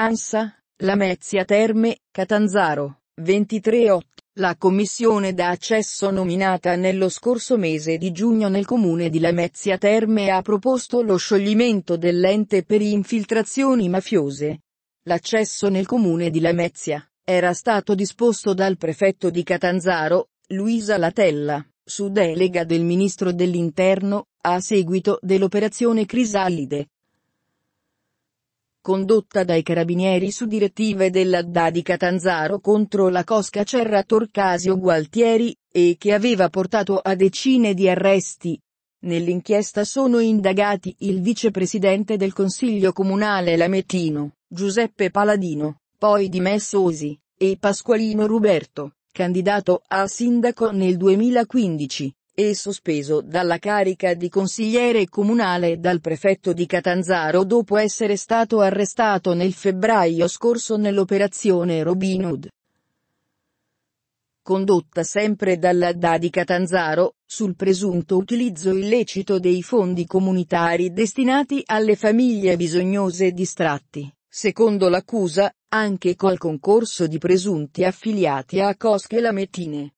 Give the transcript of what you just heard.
ANSA, Lamezia Terme, Catanzaro, 23.8. La commissione d'accesso nominata nello scorso mese di giugno nel comune di Lamezia Terme ha proposto lo scioglimento dell'ente per infiltrazioni mafiose. L'accesso nel comune di Lamezia era stato disposto dal prefetto di Catanzaro, Luisa Latella, su delega del ministro dell'interno, a seguito dell'operazione Crisalide condotta dai carabinieri su direttive della Dadi Catanzaro contro la Cosca Cerra Torcasio Gualtieri, e che aveva portato a decine di arresti. Nell'inchiesta sono indagati il vicepresidente del Consiglio Comunale Lametino, Giuseppe Paladino, poi di Messosi, e Pasqualino Ruberto, candidato a sindaco nel 2015, e sospeso dalla carica di consigliere comunale dal prefetto di Catanzaro dopo essere stato arrestato nel febbraio scorso nell'operazione Robin Hood. Condotta sempre dalla DA di Catanzaro, sul presunto utilizzo illecito dei fondi comunitari destinati alle famiglie bisognose distratti, secondo l'accusa, anche col concorso di presunti affiliati a Cosche Lamettine.